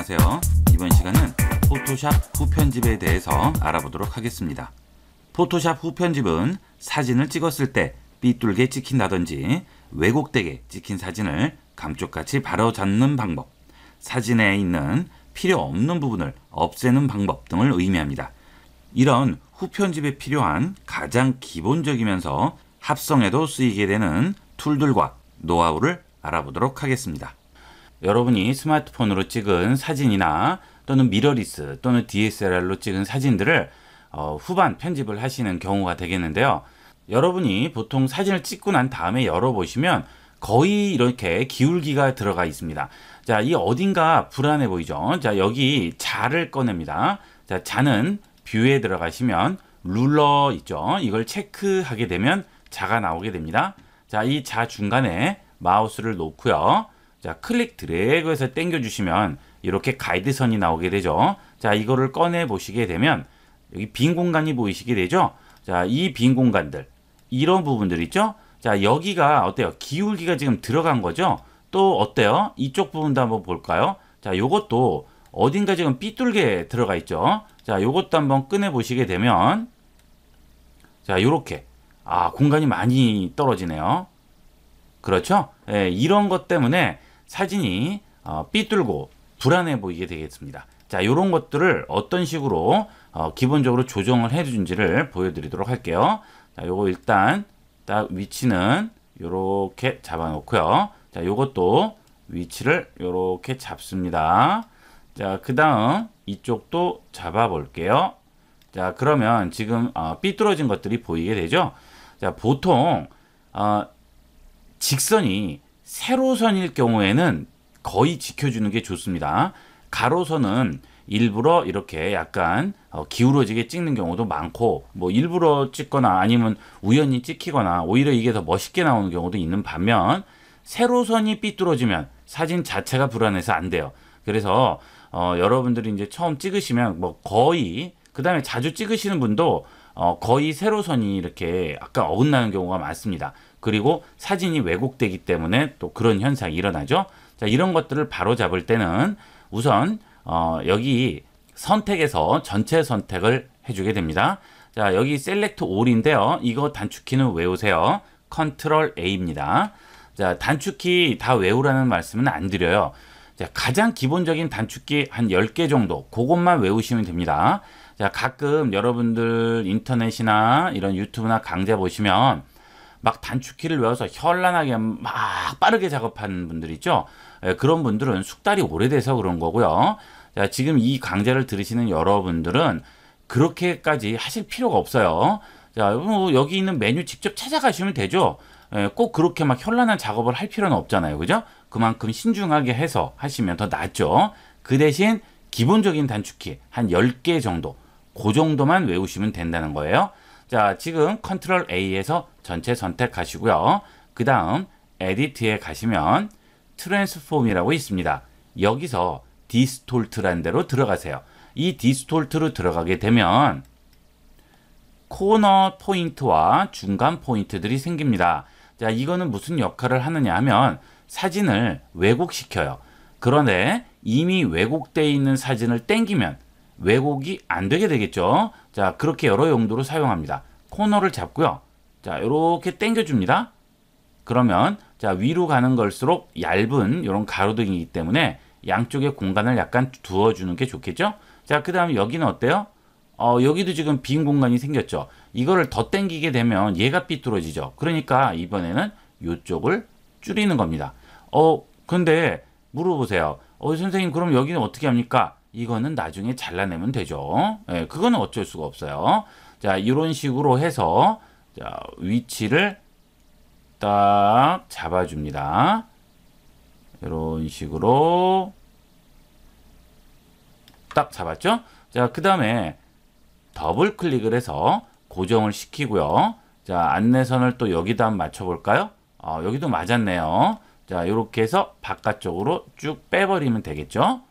안녕하세요. 이번 시간은 포토샵 후편집에 대해서 알아보도록 하겠습니다. 포토샵 후편집은 사진을 찍었을 때 삐뚤게 찍힌다든지 왜곡되게 찍힌 사진을 감쪽같이 바로잡는 방법, 사진에 있는 필요 없는 부분을 없애는 방법 등을 의미합니다. 이런 후편집에 필요한 가장 기본적이면서 합성에도 쓰이게 되는 툴들과 노하우를 알아보도록 하겠습니다. 여러분이 스마트폰으로 찍은 사진이나 또는 미러리스 또는 DSLR로 찍은 사진들을 어, 후반 편집을 하시는 경우가 되겠는데요. 여러분이 보통 사진을 찍고 난 다음에 열어보시면 거의 이렇게 기울기가 들어가 있습니다. 자, 이 어딘가 불안해 보이죠? 자, 여기 자를 꺼냅니다. 자, 자는 뷰에 들어가시면 룰러 있죠? 이걸 체크하게 되면 자가 나오게 됩니다. 자, 이 자 중간에 마우스를 놓고요. 자, 클릭 드래그해서 당겨주시면 이렇게 가이드선이 나오게 되죠. 자, 이거를 꺼내 보시게 되면 여기 빈 공간이 보이시게 되죠. 자, 이 빈 공간들 이런 부분들 있죠. 자, 여기가 어때요? 기울기가 지금 들어간 거죠. 또 어때요? 이쪽 부분도 한번 볼까요? 자, 요것도 어딘가 지금 삐뚤게 들어가 있죠. 자, 요것도 한번 꺼내 보시게 되면 자, 요렇게 아, 공간이 많이 떨어지네요. 그렇죠? 예, 이런 것 때문에 사진이 어, 삐뚤고 불안해 보이게 되겠습니다. 자, 이런 것들을 어떤 식으로 어, 기본적으로 조정을 해준지를 보여드리도록 할게요. 자, 요거 일단 딱 위치는 이렇게 잡아놓고요. 자, 요것도 위치를 이렇게 잡습니다. 자, 그 다음 이쪽도 잡아볼게요. 자, 그러면 지금 어, 삐뚤어진 것들이 보이게 되죠? 자, 보통 어, 직선이 세로선일 경우에는 거의 지켜주는 게 좋습니다. 가로선은 일부러 이렇게 약간 어, 기울어지게 찍는 경우도 많고 뭐 일부러 찍거나 아니면 우연히 찍히거나 오히려 이게 더 멋있게 나오는 경우도 있는 반면 세로선이 삐뚤어지면 사진 자체가 불안해서 안 돼요. 그래서 어, 여러분들이 이제 처음 찍으시면 뭐 거의 그 다음에 자주 찍으시는 분도 어, 거의 세로선이 이렇게 아까 어긋나는 경우가 많습니다. 그리고 사진이 왜곡되기 때문에 또 그런 현상이 일어나죠. 자, 이런 것들을 바로 잡을 때는 우선 어, 여기 선택에서 전체 선택을 해주게 됩니다. 자, 여기 셀렉트 올인데요. 이거 단축키는 외우세요. 컨트롤 A입니다. 자, 단축키 다 외우라는 말씀은 안 드려요. 자, 가장 기본적인 단축키 한 10개 정도 그것만 외우시면 됩니다. 자, 가끔 여러분들 인터넷이나 이런 유튜브나 강좌 보시면 막 단축키를 외워서 현란하게 막 빠르게 작업하는 분들 있죠. 예, 그런 분들은 숙달이 오래돼서 그런 거고요. 자, 지금 이 강좌를 들으시는 여러분들은 그렇게까지 하실 필요가 없어요. 자, 뭐 여기 있는 메뉴 직접 찾아가시면 되죠. 예, 꼭 그렇게 막 현란한 작업을 할 필요는 없잖아요. 그죠? 그만큼 신중하게 해서 하시면 더 낫죠. 그 대신 기본적인 단축키 한 10개 정도, 그 정도만 외우시면 된다는 거예요. 자, 지금 컨트롤 A에서 전체 선택하시고요. 그 다음 에디트에 가시면 트랜스폼이라고 있습니다. 여기서 디스톨트는 데로 들어가세요. 이 디스톨트로 들어가게 되면 코너 포인트와 중간 포인트들이 생깁니다. 자, 이거는 무슨 역할을 하느냐 하면 사진을 왜곡시켜요. 그런데 이미 왜곡되어 있는 사진을 땡기면 왜곡이 안 되게 되겠죠. 자 그렇게 여러 용도로 사용합니다. 코너를 잡고요. 자 이렇게 당겨줍니다. 그러면 자 위로 가는 걸수록 얇은 이런 가로등이기 때문에 양쪽에 공간을 약간 두어주는 게 좋겠죠? 자 그 다음 여기는 어때요? 어, 여기도 지금 빈 공간이 생겼죠. 이거를 더 당기게 되면 얘가 삐뚤어지죠. 그러니까 이번에는 이쪽을 줄이는 겁니다. 어, 근데 물어보세요. 어, 선생님 그럼 여기는 어떻게 합니까? 이거는 나중에 잘라내면 되죠. 예, 그거는 어쩔 수가 없어요. 자, 이런 식으로 해서 자, 위치를 딱 잡아줍니다. 이런 식으로 딱 잡았죠? 자, 그 다음에 더블 클릭을 해서 고정을 시키고요. 자, 안내선을 또 여기다 맞춰볼까요? 어, 여기도 맞았네요. 자, 이렇게 해서 바깥쪽으로 쭉 빼버리면 되겠죠?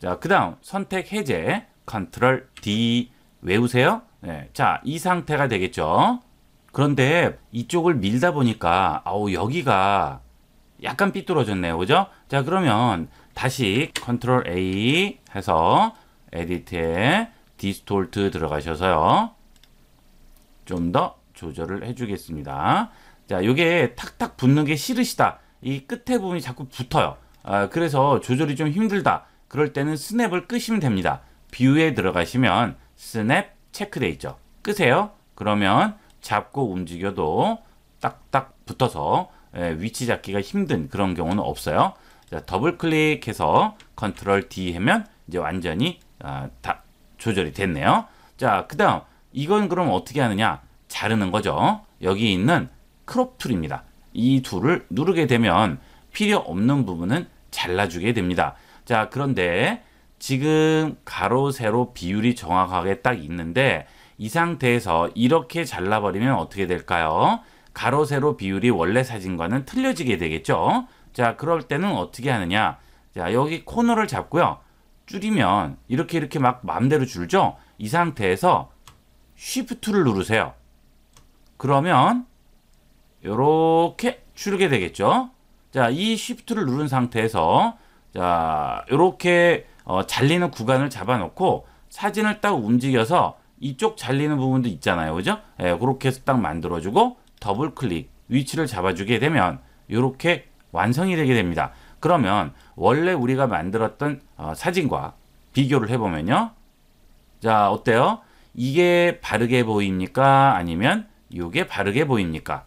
자, 그 다음 선택 해제 컨트롤 D 외우세요. 네, 자, 이 상태가 되겠죠. 그런데 이쪽을 밀다 보니까 아우 여기가 약간 삐뚤어졌네요. 그죠? 자, 그러면 다시 컨트롤 A 해서 에디트에 디스톨트 들어가셔서요. 좀 더 조절을 해주겠습니다. 자, 요게 탁탁 붙는 게 싫으시다. 이 끝에 부분이 자꾸 붙어요. 아, 그래서 조절이 좀 힘들다. 그럴 때는 스냅을 끄시면 됩니다. 뷰에 들어가시면 스냅 체크돼 있죠. 끄세요. 그러면 잡고 움직여도 딱딱 붙어서 예, 위치 잡기가 힘든 그런 경우는 없어요. 자, 더블 클릭해서 컨트롤 D 하면 이제 완전히 아, 다 조절이 됐네요. 자, 그 다음 이건 그럼 어떻게 하느냐? 자르는 거죠. 여기 있는 크롭 툴입니다. 이 툴을 누르게 되면 필요 없는 부분은 잘라주게 됩니다. 자, 그런데 지금 가로, 세로 비율이 정확하게 딱 있는데 이 상태에서 이렇게 잘라버리면 어떻게 될까요? 가로, 세로 비율이 원래 사진과는 틀려지게 되겠죠? 자, 그럴 때는 어떻게 하느냐? 자, 여기 코너를 잡고요. 줄이면 이렇게 이렇게 막 마음대로 줄죠? 이 상태에서 쉬프트를 누르세요. 그러면 이렇게 줄게 되겠죠? 자, 이 쉬프트를 누른 상태에서 자, 요렇게 어, 잘리는 구간을 잡아놓고 사진을 딱 움직여서 이쪽 잘리는 부분도 있잖아요. 그죠? 예, 그렇게 해서 딱 만들어주고 더블 클릭 위치를 잡아주게 되면 요렇게 완성이 되게 됩니다. 그러면 원래 우리가 만들었던 어, 사진과 비교를 해보면요. 자, 어때요? 이게 바르게 보입니까? 아니면 이게 바르게 보입니까?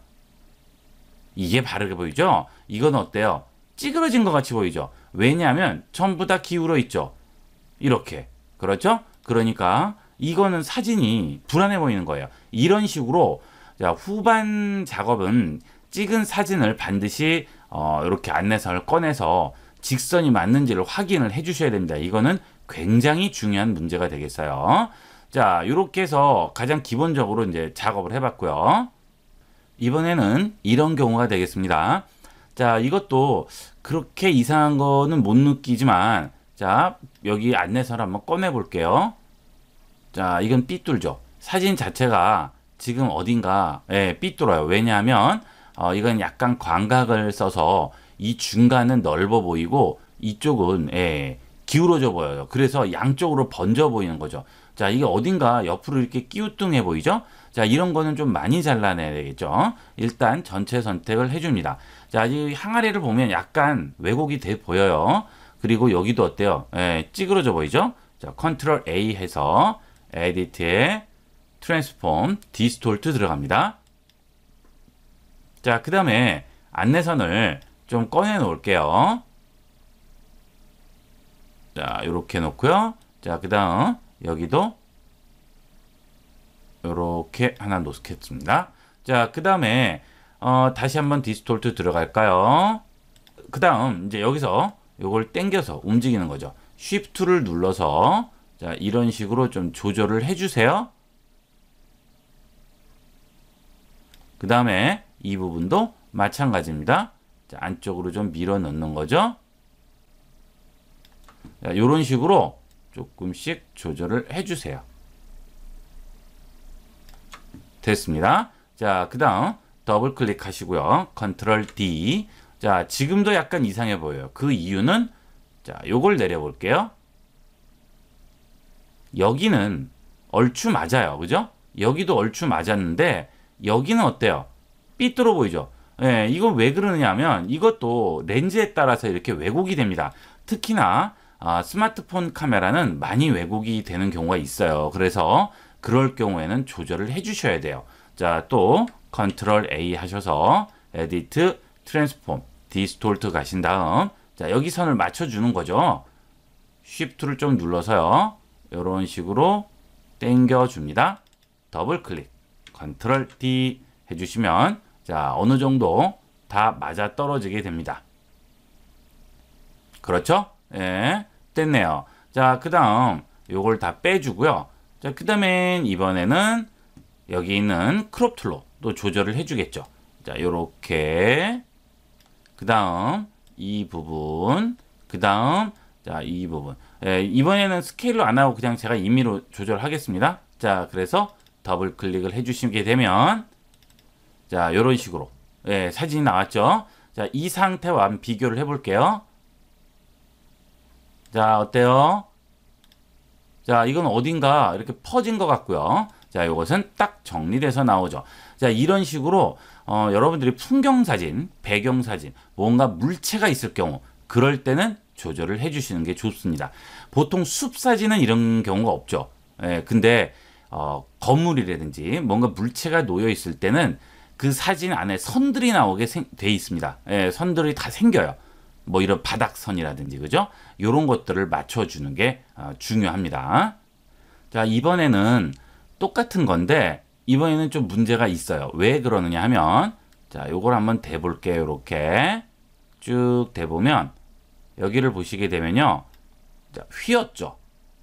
이게 바르게 보이죠? 이건 어때요? 찌그러진 것 같이 보이죠? 왜냐하면 전부 다 기울어 있죠. 이렇게. 그렇죠? 그러니까 이거는 사진이 불안해 보이는 거예요. 이런 식으로 자, 후반 작업은 찍은 사진을 반드시 어, 이렇게 안내선을 꺼내서 직선이 맞는지를 확인을 해 주셔야 됩니다. 이거는 굉장히 중요한 문제가 되겠어요. 자, 이렇게 해서 가장 기본적으로 이제 작업을 해봤고요. 이번에는 이런 경우가 되겠습니다. 자, 이것도 그렇게 이상한 거는 못 느끼지만 자, 여기 안내서를 한번 꺼내 볼게요. 자, 이건 삐뚤죠. 사진 자체가 지금 어딘가 예, 삐뚤어요. 왜냐하면 어, 이건 약간 광각을 써서 이 중간은 넓어 보이고 이쪽은 예, 기울어져 보여요. 그래서 양쪽으로 번져 보이는 거죠. 자, 이게 어딘가 옆으로 이렇게 끼우뚱해 보이죠? 자, 이런 거는 좀 많이 잘라내야 되겠죠? 일단 전체 선택을 해줍니다. 자, 이 항아리를 보면 약간 왜곡이 돼 보여요. 그리고 여기도 어때요? 예, 찌그러져 보이죠? 자, 컨트롤 A 해서 에디트에 트랜스폼 디스톨트 들어갑니다. 자, 그 다음에 안내선을 좀 꺼내 놓을게요. 자, 이렇게 놓고요. 자, 그 다음 여기도 이렇게 하나 놓겠습니다. 자, 그 다음에 어, 다시 한번 디스톨트 들어갈까요? 그 다음 이제 여기서 이걸 당겨서 움직이는 거죠. Shift를 눌러서 자 이런 식으로 좀 조절을 해주세요. 그 다음에 이 부분도 마찬가지입니다. 자, 안쪽으로 좀 밀어 넣는 거죠. 자, 이런 식으로 조금씩 조절을 해주세요. 됐습니다. 자, 그 다음 더블 클릭하시고요. 컨트롤 D. 자, 지금도 약간 이상해 보여요. 그 이유는 자, 요걸 내려 볼게요. 여기는 얼추 맞아요. 그죠? 여기도 얼추 맞았는데 여기는 어때요? 삐뚤어 보이죠? 예, 이거왜 그러냐면 이것도 렌즈에 따라서 이렇게 왜곡이 됩니다. 특히나 아, 스마트폰 카메라는 많이 왜곡이 되는 경우가 있어요. 그래서 그럴 경우에는 조절을 해 주셔야 돼요. 자, 또 컨트롤 A 하셔서 에디트 트랜스폼 디스톨트 가신 다음 자 여기 선을 맞춰주는 거죠. 쉬프트를 좀 눌러서요. 이런 식으로 당겨줍니다. 더블 클릭 컨트롤 D 해주시면 자 어느 정도 다 맞아 떨어지게 됩니다. 그렇죠? 예, 됐네요. 자, 그 다음 요걸 다 빼주고요. 자, 그 다음엔 이번에는 여기 있는 크롭 툴로 또 조절을 해주겠죠. 자, 요렇게. 그 다음, 이 부분. 그 다음, 자, 이 부분. 예, 이번에는 스케일로 안 하고 그냥 제가 임의로 조절하겠습니다. 자, 그래서 더블 클릭을 해주시게 되면, 자, 요런 식으로. 예, 사진이 나왔죠. 자, 이 상태와 한번 비교를 해볼게요. 자, 어때요? 자, 이건 어딘가 이렇게 퍼진 것 같고요. 자, 이것은 딱 정리돼서 나오죠. 자, 이런 식으로 어, 여러분들이 풍경 사진, 배경 사진, 뭔가 물체가 있을 경우 그럴 때는 조절을 해 주시는 게 좋습니다. 보통 숲 사진은 이런 경우가 없죠. 예, 근데 어, 건물이라든지 뭔가 물체가 놓여 있을 때는 그 사진 안에 선들이 나오게 생, 돼 있습니다. 예, 선들이 다 생겨요. 뭐 이런 바닥선이라든지 그죠? 이런 것들을 맞춰주는 게 어, 중요합니다. 자 이번에는 똑같은 건데 이번에는 좀 문제가 있어요. 왜 그러느냐 하면 자, 요걸 한번 대볼게요. 이렇게 쭉 대보면 여기를 보시게 되면요. 자, 휘었죠.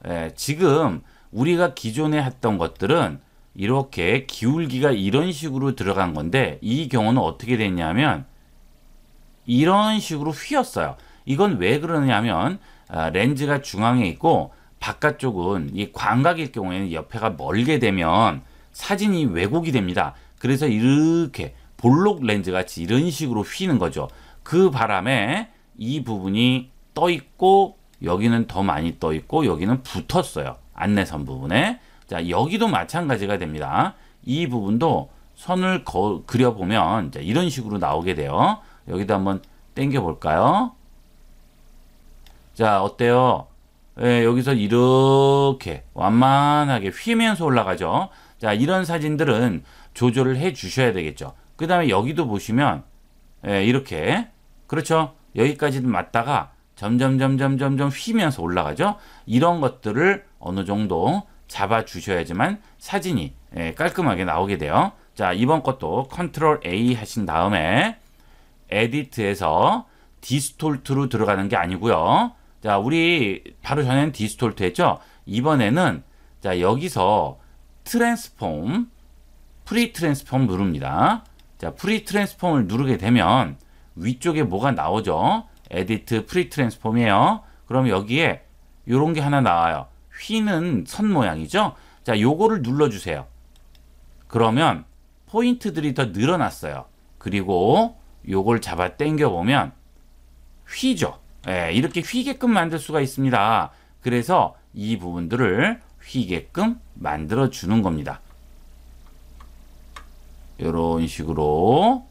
예, 지금 우리가 기존에 했던 것들은 이렇게 기울기가 이런 식으로 들어간 건데 이 경우는 어떻게 됐냐면 이런 식으로 휘었어요. 이건 왜 그러냐면 아, 렌즈가 중앙에 있고 바깥쪽은 이 광각일 경우에는 옆에가 멀게 되면 사진이 왜곡이 됩니다. 그래서 이렇게 볼록 렌즈 같이 이런 식으로 휘는 거죠. 그 바람에 이 부분이 떠 있고 여기는 더 많이 떠 있고 여기는 붙었어요. 안내선 부분에. 자, 여기도 마찬가지가 됩니다. 이 부분도 선을 거, 그려보면 이런 식으로 나오게 돼요. 여기도 한번 땡겨 볼까요? 자, 어때요? 예, 여기서 이렇게 완만하게 휘면서 올라가죠. 자 이런 사진들은 조절을 해 주셔야 되겠죠. 그 다음에 여기도 보시면 예, 이렇게 그렇죠. 여기까지는 맞다가 점점 점점 점점 휘면서 올라가죠. 이런 것들을 어느 정도 잡아 주셔야지만 사진이 예, 깔끔하게 나오게 돼요. 자 이번 것도 컨트롤 A 하신 다음에 에디트에서 디스톨트로 들어가는 게 아니고요. 자 우리 바로 전에는 디스톨트 했죠. 이번에는 자 여기서 트랜스폼 프리 트랜스폼 누릅니다. 자, 프리 트랜스폼을 누르게 되면 위쪽에 뭐가 나오죠? 에디트 프리 트랜스폼이에요. 그럼 여기에 이런 게 하나 나와요. 휘는 선 모양이죠? 자, 요거를 눌러주세요. 그러면 포인트들이 더 늘어났어요. 그리고 요걸 잡아 당겨보면 휘죠. 예, 이렇게 휘게끔 만들 수가 있습니다. 그래서 이 부분들을 휘게끔 만들어 주는 겁니다. 이런 식으로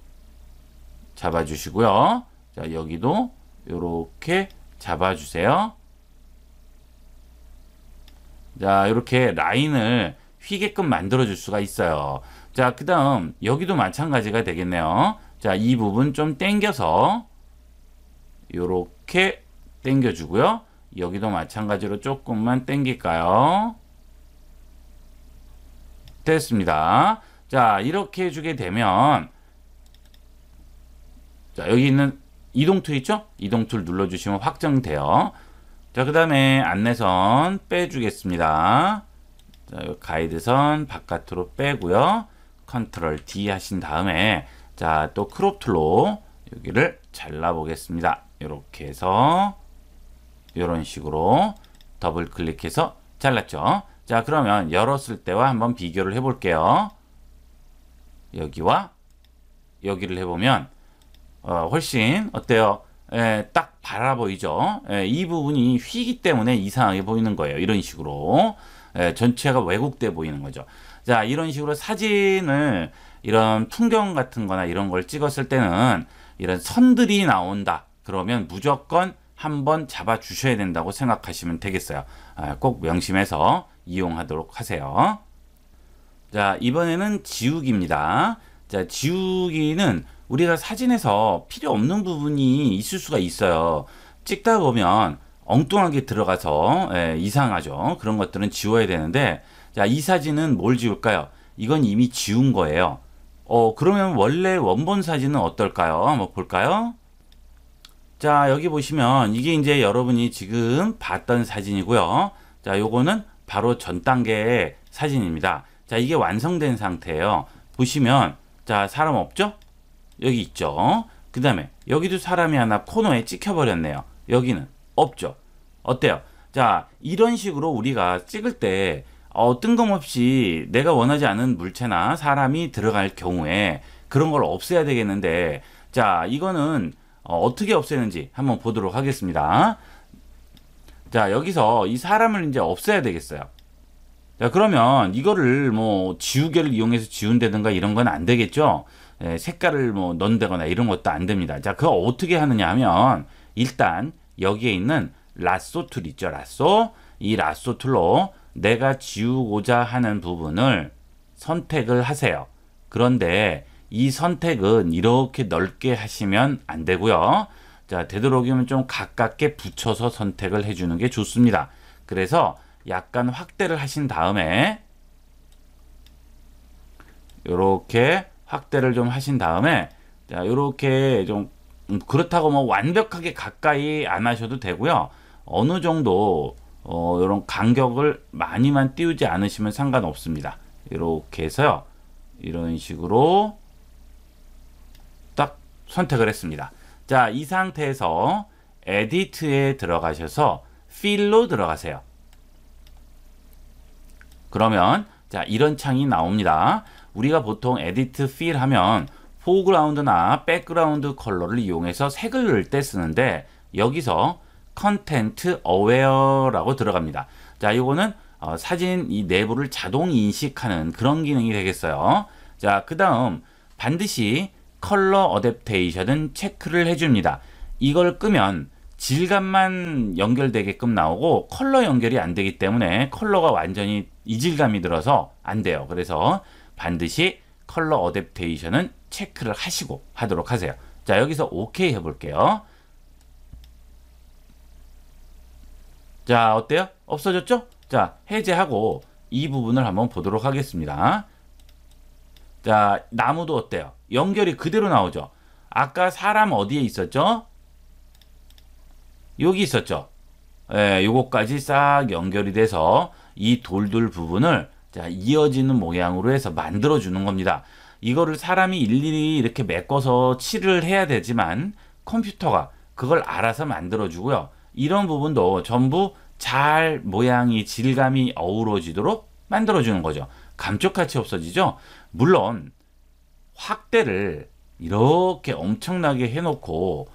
잡아주시고요. 자 여기도 이렇게 잡아주세요. 자 이렇게 라인을 휘게끔 만들어 줄 수가 있어요. 자그 다음 여기도 마찬가지가 되겠네요. 자이 부분 좀땡겨서 이렇게 땡겨주고요 여기도 마찬가지로 조금만 땡길까요? 됐습니다. 자 이렇게 해주게 되면 자 여기 있는 이동 툴 있죠? 이동 툴 눌러주시면 확정돼요. 자그 다음에 안내선 빼주겠습니다. 자, 가이드선 바깥으로 빼고요. 컨트롤 D 하신 다음에 자 또 크롭 툴로 여기를 잘라 보겠습니다. 이렇게 해서 이런 식으로 더블 클릭해서 잘랐죠. 자 그러면 열었을 때와 한번 비교를 해볼게요. 여기와 여기를 해보면 어, 훨씬 어때요? 에, 예, 딱 바라 보이죠? 에, 예, 이 부분이 휘기 때문에 이상하게 보이는 거예요. 이런 식으로 에, 예, 전체가 왜곡돼 보이는 거죠. 자 이런 식으로 사진을 이런 풍경 같은 거나 이런 걸 찍었을 때는 이런 선들이 나온다. 그러면 무조건 한번 잡아 주셔야 된다고 생각하시면 되겠어요. 아, 꼭 명심해서 이용하도록 하세요. 자, 이번에는 지우기입니다. 자, 지우기는 우리가 사진에서 필요 없는 부분이 있을 수가 있어요. 찍다 보면 엉뚱하게 들어가서 예, 이상하죠. 그런 것들은 지워야 되는데 자, 이 사진은 뭘 지울까요? 이건 이미 지운 거예요. 어, 그러면 원래 원본 사진은 어떨까요? 한번 볼까요? 자 여기 보시면 이게 이제 여러분이 지금 봤던 사진이고요 자 요거는 바로 전 단계의 사진입니다 자 이게 완성된 상태예요 보시면 자 사람 없죠 여기 있죠 그 다음에 여기도 사람이 하나 코너에 찍혀 버렸네요 여기는 없죠 어때요 자 이런 식으로 우리가 찍을 때 어, 뜬금없이 내가 원하지 않은 물체나 사람이 들어갈 경우에 그런 걸 없애야 되겠는데 자 이거는 어, 떻게 없애는지 한번 보도록 하겠습니다. 자, 여기서 이 사람을 이제 없애야 되겠어요. 자, 그러면 이거를 뭐 지우개를 이용해서 지운다든가 이런 건 안 되겠죠? 예, 색깔을 뭐 넣는다거나 이런 것도 안 됩니다. 자, 그거 어떻게 하느냐 하면 일단 여기에 있는 라쏘 툴 있죠. 라쏘. 이 라쏘 툴로 내가 지우고자 하는 부분을 선택을 하세요. 그런데 이 선택은 이렇게 넓게 하시면 안 되고요. 자, 되도록이면 좀 가깝게 붙여서 선택을 해주는 게 좋습니다. 그래서 약간 확대를 하신 다음에 이렇게 확대를 좀 하신 다음에 자, 이렇게좀 그렇다고 뭐 완벽하게 가까이 안 하셔도 되고요. 어느 정도 어, 이런 간격을 많이만 띄우지 않으시면 상관없습니다. 이렇게 해서요. 이런 식으로 선택을 했습니다. 자, 이 상태에서 에디트에 들어가셔서 필로 들어가세요. 그러면 자 이런 창이 나옵니다. 우리가 보통 에디트 필 하면 포그라운드나 백그라운드 컬러를 이용해서 색을 넣을 때 쓰는데 여기서 컨텐트 어웨어라고 들어갑니다. 자 이거는 어, 사진 이 내부를 자동 인식하는 그런 기능이 되겠어요. 자그 다음 반드시 컬러 어댑테이션은 체크를 해줍니다. 이걸 끄면 질감만 연결되게끔 나오고 컬러 연결이 안 되기 때문에 컬러가 완전히 이질감이 들어서 안 돼요. 그래서 반드시 컬러 어댑테이션은 체크를 하시고 하도록 하세요. 자 여기서 OK 해볼게요. 자 어때요? 없어졌죠? 자 해제하고 이 부분을 한번 보도록 하겠습니다. 자, 나무도 어때요? 연결이 그대로 나오죠. 아까 사람 어디에 있었죠? 여기 있었죠. 예, 요거까지 싹 연결이 돼서 이 돌돌 부분을 자, 이어지는 모양으로 해서 만들어 주는 겁니다. 이거를 사람이 일일이 이렇게 메꿔서 칠을 해야 되지만 컴퓨터가 그걸 알아서 만들어 주고요. 이런 부분도 전부 잘 모양이 질감이 어우러지도록 만들어 주는 거죠. 감쪽같이 없어지죠. 물론 확대를 이렇게 엄청나게 해놓고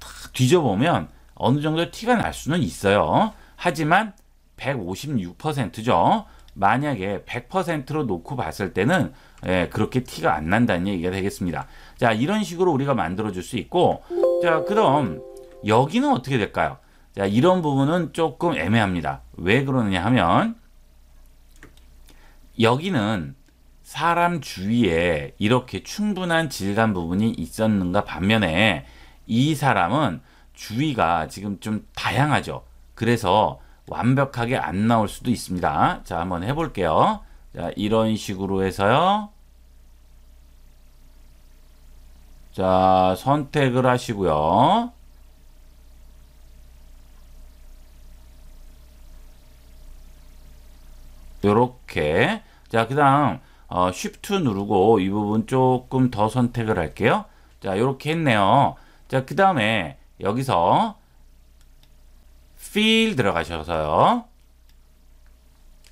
탁 뒤져보면 어느 정도 티가 날 수는 있어요. 하지만 156%죠. 만약에 100%로 놓고 봤을 때는 예, 그렇게 티가 안 난다는 얘기가 되겠습니다. 자, 이런 식으로 우리가 만들어 줄 수 있고 자, 그럼 여기는 어떻게 될까요? 자, 이런 부분은 조금 애매합니다. 왜 그러느냐 하면 여기는 사람 주위에 이렇게 충분한 질감 부분이 있었는가 반면에 이 사람은 주위가 지금 좀 다양하죠. 그래서 완벽하게 안 나올 수도 있습니다. 자, 한번 해볼게요. 자, 이런 식으로 해서요. 자, 선택을 하시고요. 요렇게 자, 그 다음, 어, Shift 누르고 이 부분 조금 더 선택을 할게요. 자, 이렇게 했네요. 자, 그 다음에 여기서 Fill 들어가셔서요.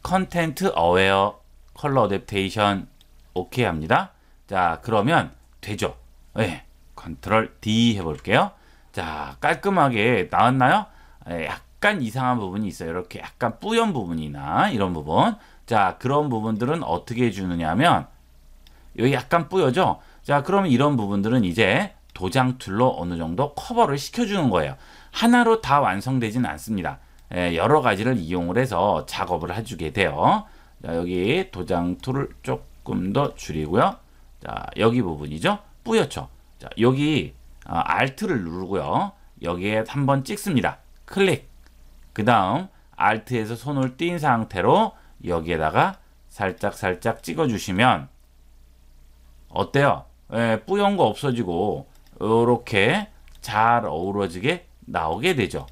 컨텐트 어웨어 컬러 어댑테이션 오케이 합니다. 자, 그러면 되죠. 네, 예, 컨트롤 D 해볼게요. 자, 깔끔하게 나왔나요? 예, 약간 이상한 부분이 있어요. 이렇게 약간 뿌연 부분이나 이런 부분. 자, 그런 부분들은 어떻게 해주느냐면 여기 약간 뿌여져. 자, 그럼 이런 부분들은 이제 도장 툴로 어느 정도 커버를 시켜주는 거예요. 하나로 다 완성되진 않습니다. 예, 여러 가지를 이용을 해서 작업을 해주게 돼요. 자, 여기 도장 툴을 조금 더 줄이고요. 자, 여기 부분이죠. 뿌옇죠. 자, 여기 아, Alt를 누르고요. 여기에 한번 찍습니다. 클릭. 그 다음 Alt에서 손을 띈 상태로 여기에다가 살짝 살짝 찍어주시면 어때요? 예, 뿌연 거 없어지고 이렇게 잘 어우러지게 나오게 되죠.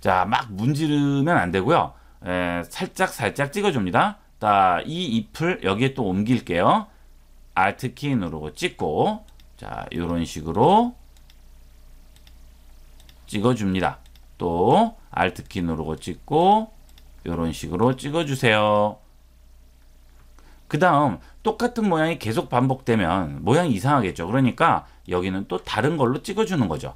자, 막 문지르면 안 되고요. 에, 예, 살짝 살짝 찍어줍니다. 자, 이 잎을 여기에 또 옮길게요. Alt 키 누르고 찍고 자, 이런 식으로 찍어줍니다. 또 Alt 키 누르고 찍고 이런 식으로 찍어주세요. 그 다음 똑같은 모양이 계속 반복되면 모양이 이상하겠죠. 그러니까 여기는 또 다른 걸로 찍어주는 거죠.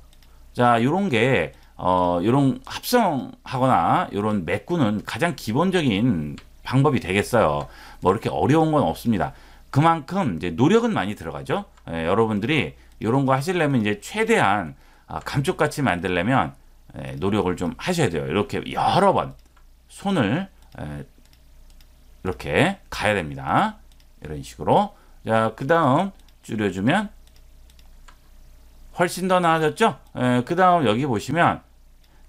자, 이런 게, 어, 요런 합성하거나 이런 메꾸는 가장 기본적인 방법이 되겠어요. 뭐 이렇게 어려운 건 없습니다. 그만큼 이제 노력은 많이 들어가죠. 예, 여러분들이 이런거 하시려면 이제 최대한 아, 감쪽같이 만들려면 예, 노력을 좀 하셔야 돼요. 이렇게 여러 번 손을 이렇게 가야 됩니다. 이런 식으로 자그 다음 줄여주면 훨씬 더 나아졌죠? 그 다음 여기 보시면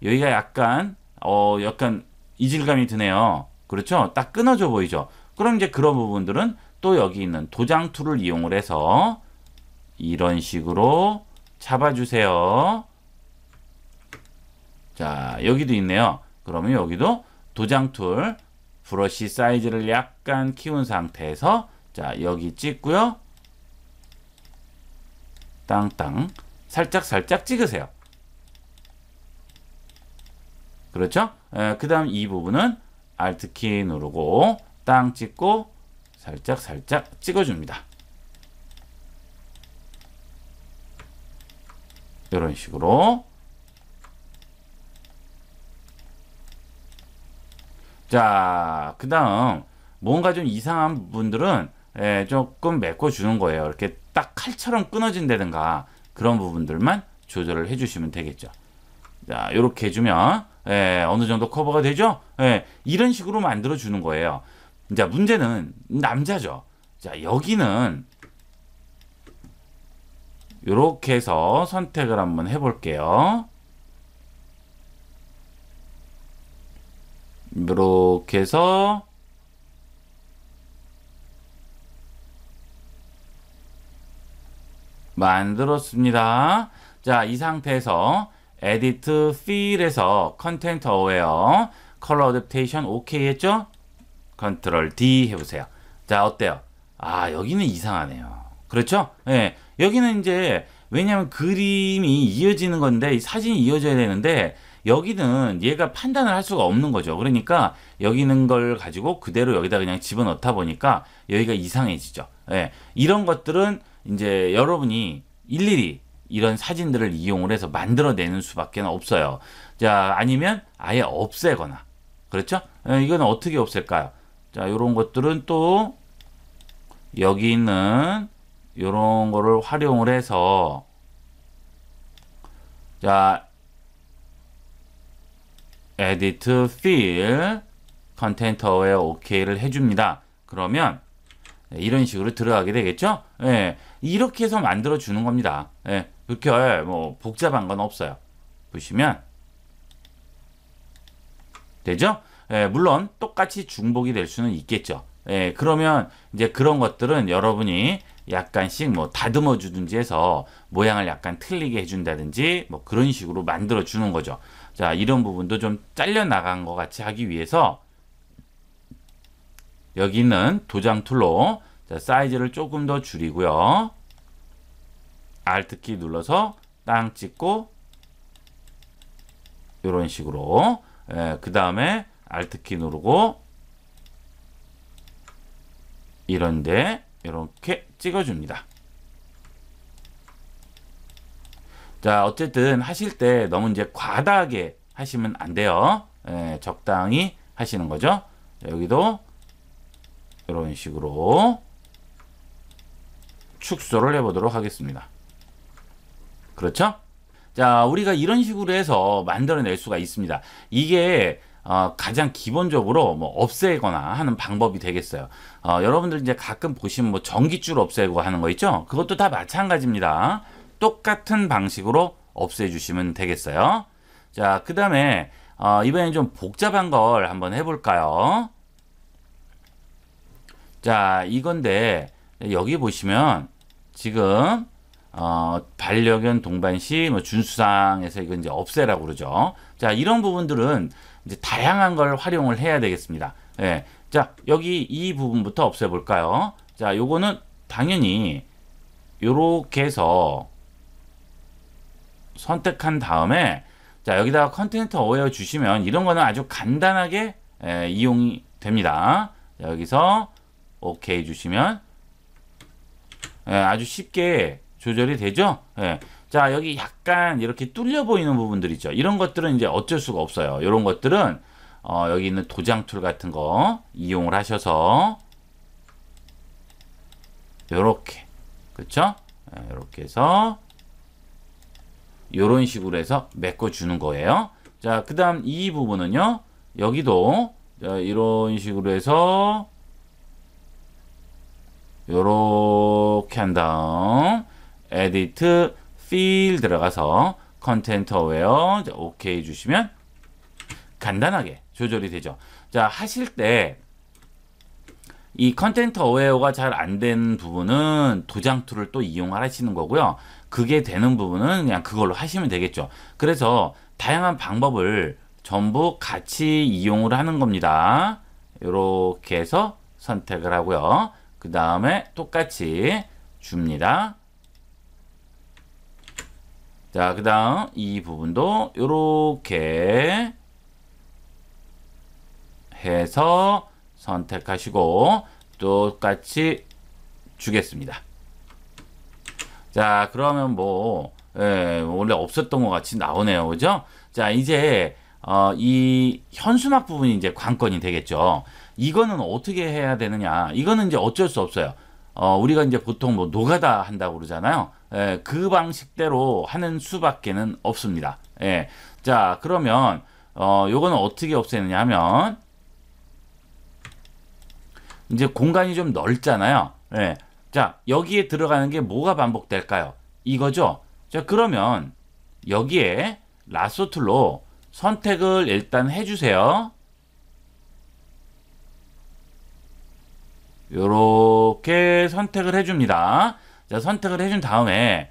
여기가 약간 어 약간 이질감이 드네요. 그렇죠? 딱 끊어져 보이죠? 그럼 이제 그런 부분들은 또 여기 있는 도장 툴을 이용을 해서 이런 식으로 잡아주세요. 자 여기도 있네요. 그러면 여기도 도장 툴 브러쉬 사이즈를 약간 키운 상태에서 자 여기 찍고요. 땅땅 살짝 살짝 찍으세요. 그렇죠? 그 다음 이 부분은 Alt키 누르고 땅 찍고 살짝 살짝 찍어줍니다. 이런 식으로 자, 그 다음, 뭔가 좀 이상한 분들은 예, 조금 메꿔주는 거예요. 이렇게 딱 칼처럼 끊어진다든가 그런 부분들만 조절을 해주시면 되겠죠. 자, 이렇게 해주면 예, 어느 정도 커버가 되죠? 예, 이런 식으로 만들어주는 거예요. 자, 문제는 남자죠. 자, 여기는 이렇게 해서 선택을 한번 해볼게요. 이렇게 해서 만들었습니다. 자, 이 상태에서 에디트 필에서 컨텐트 어웨어 컬러 어댑테이션 OK 했죠? 컨트롤 D 해보세요. 자, 어때요? 아, 여기는 이상하네요. 그렇죠? 예. 네, 여기는 이제 왜냐면 그림이 이어지는 건데 사진이 이어져야 되는데 여기는 얘가 판단을 할 수가 없는 거죠. 그러니까 여기 있는 걸 가지고 그대로 여기다 그냥 집어넣다 보니까 여기가 이상해지죠. 예. 이런 것들은 이제 여러분이 일일이 이런 사진들을 이용을 해서 만들어내는 수밖에 없어요. 자, 아니면 아예 없애거나. 그렇죠? 예, 이건 어떻게 없앨까요? 자, 요런 것들은 또 여기 있는 요런 거를 활용을 해서 자, edit f i l l d 컨텐트 어웨 OK를 해줍니다. 그러면 예, 이런 식으로 들어가게 되겠죠? 예, 이렇게 해서 만들어 주는 겁니다. 예, 그렇게 뭐 복잡한 건 없어요. 보시면 되죠? 예, 물론 똑같이 중복이 될 수는 있겠죠. 예, 그러면 이제 그런 것들은 여러분이 약간씩 뭐 다듬어 주든지 해서 모양을 약간 틀리게 해준다든지 뭐 그런 식으로 만들어 주는 거죠. 자 이런 부분도 좀 잘려나간 것 같이 하기 위해서 여기는 도장 툴로 자, 사이즈를 조금 더 줄이고요. Alt키 눌러서 땅 찍고 이런 식으로 예, 그 다음에 Alt키 누르고 이런데 이렇게 찍어줍니다. 자, 어쨌든 하실 때 너무 이제 과다하게 하시면 안 돼요. 예, 적당히 하시는 거죠. 여기도 이런 식으로 축소를 해보도록 하겠습니다. 그렇죠? 자, 우리가 이런 식으로 해서 만들어낼 수가 있습니다. 이게 어, 가장 기본적으로 뭐 없애거나 하는 방법이 되겠어요. 어, 여러분들 이제 가끔 보시면 뭐 전기줄 없애고 하는 거 있죠? 그것도 다 마찬가지입니다. 똑같은 방식으로 없애주시면 되겠어요. 자, 그 다음에 어, 이번엔 좀 복잡한 걸 한번 해볼까요? 자, 이건데 여기 보시면 지금 어, 반려견 동반시 뭐 준수상에서 이건 이제 없애라고 그러죠. 자, 이런 부분들은 이제 다양한 걸 활용을 해야 되겠습니다. 예. 자, 여기 이 부분부터 없애 볼까요? 자, 요거는 당연히 요렇게 해서 선택한 다음에 자 여기다가 컨테이너 어웨어 주시면 이런 거는 아주 간단하게 에, 예, 이용이 됩니다. 자, 여기서 오케이 주시면 에, 예, 아주 쉽게 조절이 되죠. 에. 예. 자 여기 약간 이렇게 뚫려 보이는 부분들 있죠. 이런 것들은 이제 어쩔 수가 없어요. 이런 것들은 어, 여기 있는 도장 툴 같은 거 이용을 하셔서 이렇게 그렇죠? 이렇게 해서 이런 식으로 해서 메꿔주는 거예요. 자, 그 다음 이 부분은요. 여기도 자, 이런 식으로 해서 이렇게한 다음 에디트 필 들어가서 컨텐트 어웨어 오케이 주시면 간단하게 조절이 되죠. 자, 하실 때 이 컨텐트 어웨어가 잘 안 된 부분은 도장 툴을 또 이용하시는 거고요. 그게 되는 부분은 그냥 그걸로 하시면 되겠죠. 그래서 다양한 방법을 전부 같이 이용을 하는 겁니다. 이렇게 해서 선택을 하고요. 그 다음에 똑같이 줍니다. 자, 그 다음 이 부분도 이렇게 해서 선택하시고 똑같이 주겠습니다. 자, 그러면 뭐, 예, 원래 없었던 것 같이 나오네요. 그죠? 자, 이제, 어, 이 현수막 부분이 이제 관건이 되겠죠. 이거는 어떻게 해야 되느냐. 이거는 이제 어쩔 수 없어요. 어, 우리가 이제 보통 뭐 노가다 한다고 그러잖아요. 예, 그 방식대로 하는 수밖에는 없습니다. 예. 자, 그러면, 어, 요거는 어떻게 없애느냐 하면, 이제 공간이 좀 넓잖아요. 예. 자, 여기에 들어가는 게 뭐가 반복될까요? 이거죠? 자, 그러면 여기에 라소 툴로 선택을 일단 해주세요. 이렇게 선택을 해줍니다. 자, 선택을 해준 다음에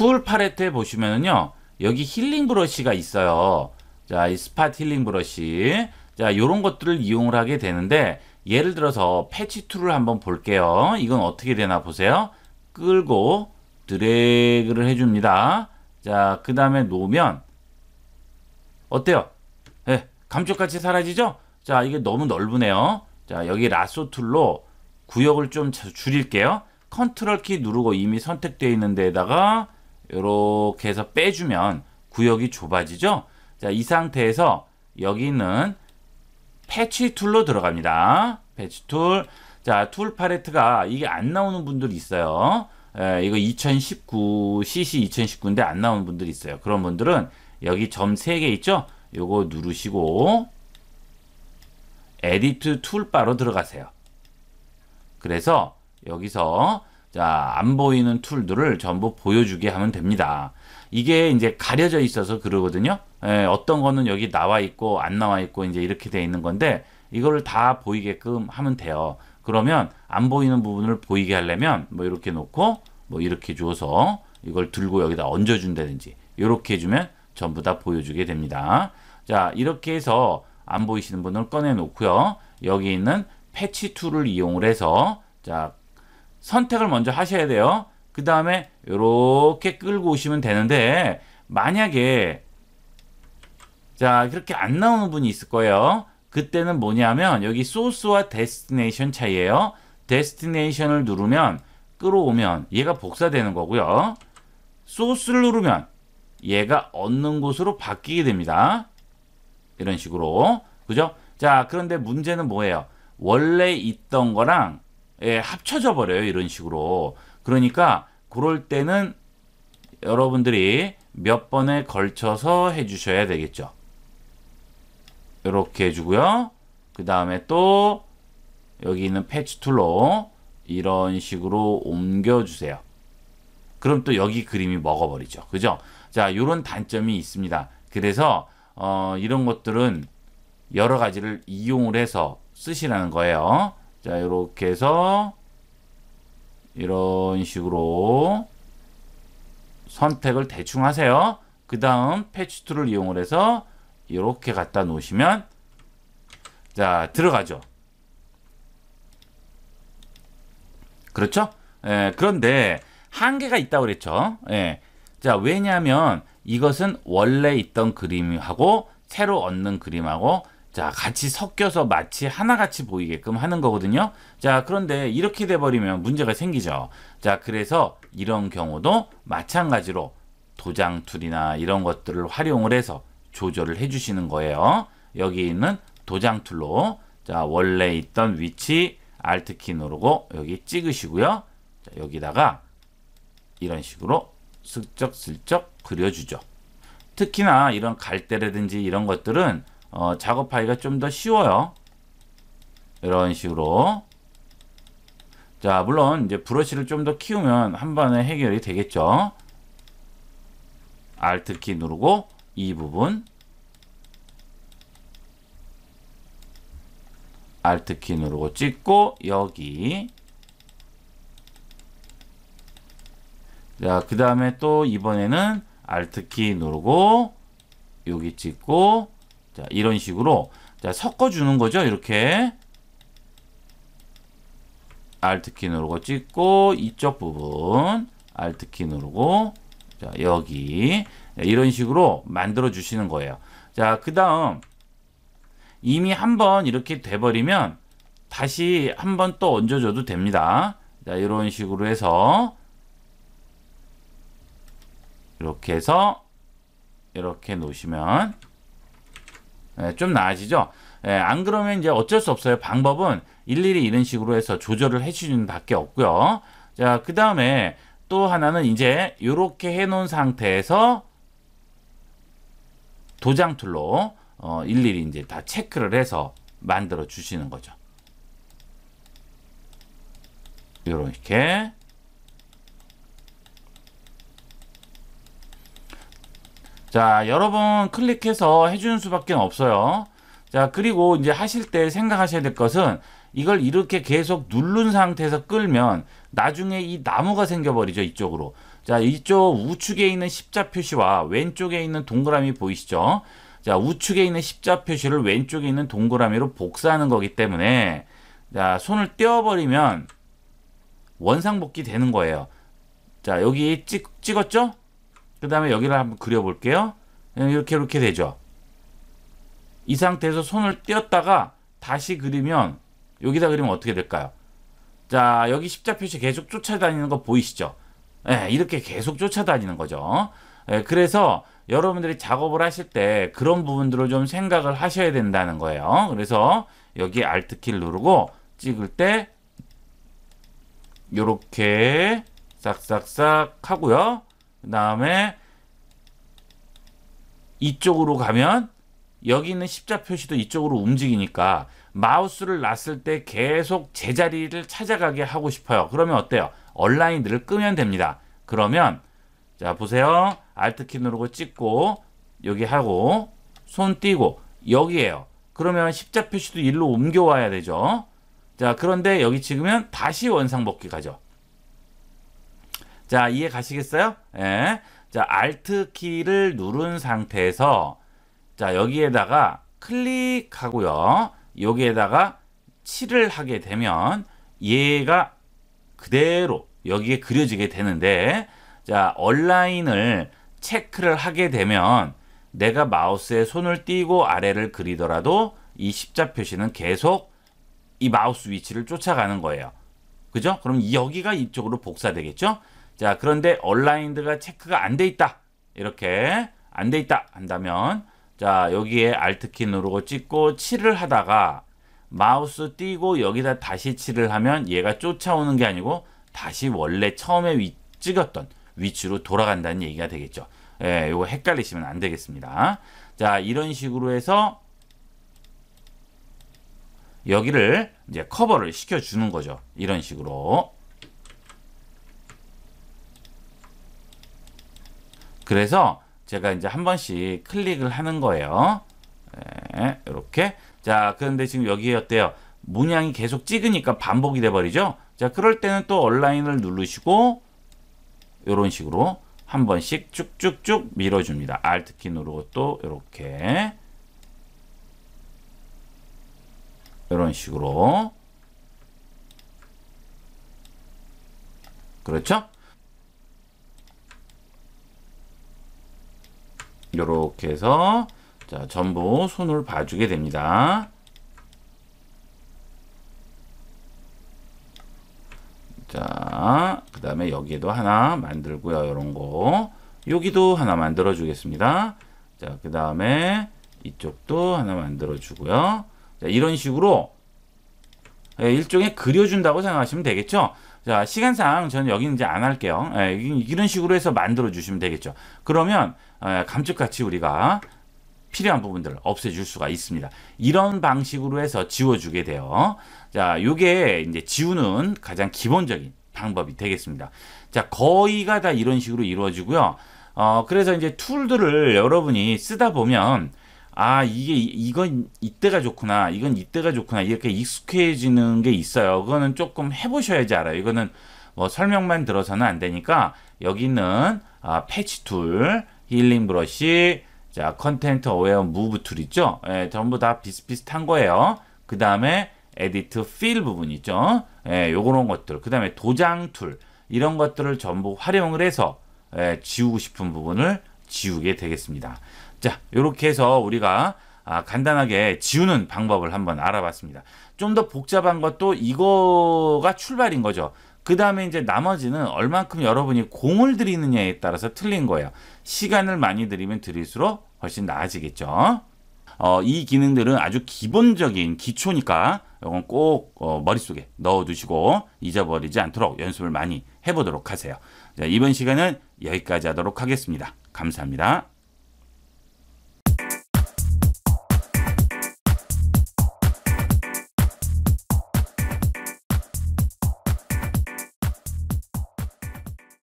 툴 팔레트에 보시면은요. 여기 힐링 브러쉬가 있어요. 자, 이 스팟 힐링 브러쉬. 자, 요런 것들을 이용을 하게 되는데 예를 들어서 패치 툴을 한번 볼게요. 이건 어떻게 되나 보세요. 끌고 드래그를 해줍니다. 자, 그 다음에 놓으면 어때요? 예, 네, 감쪽같이 사라지죠? 자, 이게 너무 넓으네요. 자, 여기 라소 툴로 구역을 좀 줄일게요. 컨트롤 키 누르고 이미 선택되어 있는 데에다가 이렇게 해서 빼주면 구역이 좁아지죠. 자, 이 상태에서 여기는 패치 툴로 들어갑니다. 패치 툴. 자, 툴 팔레트가 이게 안 나오는 분들 이 있어요. 에, 예, 이거 2019, CC 2019인데 안 나오는 분들 이 있어요. 그런 분들은 여기 점 3개 있죠? 요거 누르시고 에디트 툴바로 들어가세요. 그래서 여기서 자, 안 보이는 툴들을 전부 보여주게 하면 됩니다. 이게 이제 가려져 있어서 그러거든요. 예, 어떤 거는 여기 나와 있고 안 나와 있고 이제 이렇게 돼 있는 건데 이걸다 보이게끔 하면 돼요. 그러면 안 보이는 부분을 보이게 하려면 뭐 이렇게 놓고 뭐 이렇게 줘서 이걸 들고 여기다 얹어준다든지 이렇게 해주면 전부 다 보여주게 됩니다. 자 이렇게 해서 안 보이시는 분을 꺼내놓고요. 여기 있는 패치 툴을 이용을 해서 자 선택을 먼저 하셔야 돼요. 그 다음에 이렇게 끌고 오시면 되는데 만약에 자이렇게안 나오는 분이 있을 거예요. 그때는 뭐냐면 여기 소스와 데스티네이션 차이예요. 데스티네이션을 누르면 끌어오면 얘가 복사되는 거고요. 소스를 누르면 얘가 얻는 곳으로 바뀌게 됩니다. 이런 식으로. 그죠? 자, 그런데 문제는 뭐예요? 원래 있던 거랑 예, 합쳐져 버려요. 이런 식으로. 그러니까 그럴 때는 여러분들이 몇 번에 걸쳐서 해 주셔야 되겠죠. 이렇게 해주고요. 그 다음에 또 여기 있는 패치 툴로 이런 식으로 옮겨주세요. 그럼 또 여기 그림이 먹어버리죠. 그죠? 자, 이런 단점이 있습니다. 그래서 어, 이런 것들은 여러 가지를 이용을 해서 쓰시라는 거예요. 자, 이렇게 해서 이런 식으로 선택을 대충 하세요. 그 다음 패치 툴을 이용을 해서 이렇게 갖다 놓으시면 자 들어가죠. 그렇죠? 예, 그런데 한계가 있다고 그랬죠. 예. 자 왜냐하면 이것은 원래 있던 그림하고 새로 얻는 그림하고 자, 같이 섞여서 마치 하나같이 보이게끔 하는 거거든요. 자, 그런데 이렇게 돼버리면 문제가 생기죠. 자, 그래서 이런 경우도 마찬가지로 도장 툴이나 이런 것들을 활용을 해서 조절을 해주시는 거예요. 여기 있는 도장 툴로 자, 원래 있던 위치 Alt키 누르고 여기 찍으시고요. 자, 여기다가 이런 식으로 슬쩍슬쩍 그려주죠. 특히나 이런 갈대라든지 이런 것들은 어, 작업하기가 좀 더 쉬워요. 이런 식으로. 자, 물론 이제 브러쉬를 좀 더 키우면 한 번에 해결이 되겠죠. Alt 키 누르고 이 부분 Alt 키 누르고 찍고 여기 자, 그 다음에 또 이번에는 Alt 키 누르고 여기 찍고 자, 이런 식으로 자, 섞어주는 거죠. 이렇게 Alt키 누르고 찍고 이쪽 부분 Alt키 누르고 자, 여기 자, 네, 이런 식으로 만들어 주시는 거예요. 자, 그 다음 이미 한번 이렇게 돼버리면 다시 한번 또 얹어줘도 됩니다. 자, 이런 식으로 해서 이렇게 해서 이렇게 놓으시면 예, 좀 나아지죠. 예, 안 그러면 이제 어쩔 수 없어요. 방법은 일일이 이런 식으로 해서 조절을 해주는 밖에 없고요. 자, 그 다음에 또 하나는 이제 이렇게 해놓은 상태에서 도장 툴로 어, 일일이 이제 다 체크를 해서 만들어 주시는 거죠. 이렇게 자 여러 분 클릭해서 해주는 수밖에 없어요 자 그리고 이제 하실 때 생각하셔야 될 것은 이걸 이렇게 계속 누른 상태에서 끌면 나중에 이 나무가 생겨버리죠 이쪽으로 자 이쪽 우측에 있는 십자 표시와 왼쪽에 있는 동그라미 보이시죠 자 우측에 있는 십자 표시를 왼쪽에 있는 동그라미로 복사하는 거기 때문에 자 손을 떼어버리면 원상복귀 되는 거예요 자 여기 찍, 찍었죠 그 다음에 여기를 한번 그려볼게요. 예, 이렇게 이렇게 되죠. 이 상태에서 손을 떼었다가 다시 그리면 여기다 그리면 어떻게 될까요? 자 여기 십자 표시 계속 쫓아다니는 거 보이시죠? 네, 이렇게 계속 쫓아다니는 거죠. 네, 그래서 여러분들이 작업을 하실 때 그런 부분들을 좀 생각을 하셔야 된다는 거예요. 그래서 여기 Alt키를 누르고 찍을 때 이렇게 싹싹싹 하고요. 그 다음에 이쪽으로 가면 여기 있는 십자 표시도 이쪽으로 움직이니까 마우스를 놨을 때 계속 제자리를 찾아가게 하고 싶어요. 그러면 어때요? 얼라인들을 끄면 됩니다. 그러면 자 보세요. 알트키 누르고 찍고 여기 하고 손 띄고 여기에요. 그러면 십자 표시도 일로 옮겨와야 되죠. 자 그런데 여기 찍으면 다시 원상복귀 가죠. 자, 이해 가시겠어요? 예. 자, Alt 키를 누른 상태에서 자, 여기에다가 클릭하고요. 여기에다가 칠을 하게 되면 얘가 그대로 여기에 그려지게 되는데 자, 얼라인을 체크를 하게 되면 내가 마우스에 손을 띄고 아래를 그리더라도 이 십자 표시는 계속 이 마우스 위치를 쫓아가는 거예요. 그죠? 그럼 여기가 이쪽으로 복사되겠죠? 자, 그런데 얼라인드가 체크가 안 돼 있다. 이렇게 안 돼 있다 한다면 자, 여기에 알트키 누르고 찍고 7을 하다가 마우스 띄고 여기다 다시 7을 하면 얘가 쫓아오는 게 아니고 다시 원래 처음에 위, 찍었던 위치로 돌아간다는 얘기가 되겠죠. 예, 이거 헷갈리시면 안 되겠습니다. 자, 이런 식으로 해서 여기를 이제 커버를 시켜주는 거죠. 이런 식으로. 그래서 제가 이제 한 번씩 클릭을 하는 거예요. 네, 이렇게. 자, 그런데 지금 여기 어때요? 문양이 계속 찍으니까 반복이 돼버리죠? 자, 그럴 때는 또 온라인을 누르시고, 이런 식으로 한 번씩 쭉쭉쭉 밀어줍니다. Alt키 누르고 또 이렇게. 이런 식으로. 그렇죠? 이렇게 해서 자 전부 손을 봐주게 됩니다. 자, 그 다음에 여기에도 하나 만들고요. 이런 거. 여기도 하나 만들어 주겠습니다. 자, 그 다음에 이쪽도 하나 만들어 주고요. 자, 이런 식으로 예, 일종의 그려준다고 생각하시면 되겠죠. 자, 시간상 저는 여기는 이제 안 할게요. 예, 이런 식으로 해서 만들어 주시면 되겠죠. 그러면 어, 감쪽같이 우리가 필요한 부분들을 없애줄 수가 있습니다. 이런 방식으로 해서 지워주게 돼요. 자, 요게 이제 지우는 가장 기본적인 방법이 되겠습니다. 자, 거의가 다 이런 식으로 이루어지고요. 어, 그래서 이제 툴들을 여러분이 쓰다 보면 아 이게 이건 이때가 좋구나 이건 이때가 좋구나 이렇게 익숙해지는 게 있어요 그거는 조금 해보셔야지 알아요 이거는 뭐 설명만 들어서는 안 되니까 여기 있는 아, 패치 툴 힐링 브러쉬, 자, 컨텐트 어웨어 무브 툴 있죠? 예, 전부 다 비슷비슷한 거예요. 그 다음에 에디트 필 부분 있죠? 예, 요런 것들. 그 다음에 도장 툴. 이런 것들을 전부 활용을 해서 예, 지우고 싶은 부분을 지우게 되겠습니다. 자, 요렇게 해서 우리가 아, 간단하게 지우는 방법을 한번 알아봤습니다. 좀 더 복잡한 것도 이거가 출발인 거죠. 그 다음에 이제 나머지는 얼만큼 여러분이 공을 들이느냐에 따라서 틀린 거예요. 시간을 많이 들이면 들일수록 훨씬 나아지겠죠. 어, 이 기능들은 아주 기본적인 기초니까 이건 꼭 어, 머릿속에 넣어두시고 잊어버리지 않도록 연습을 많이 해보도록 하세요. 자, 이번 시간은 여기까지 하도록 하겠습니다. 감사합니다.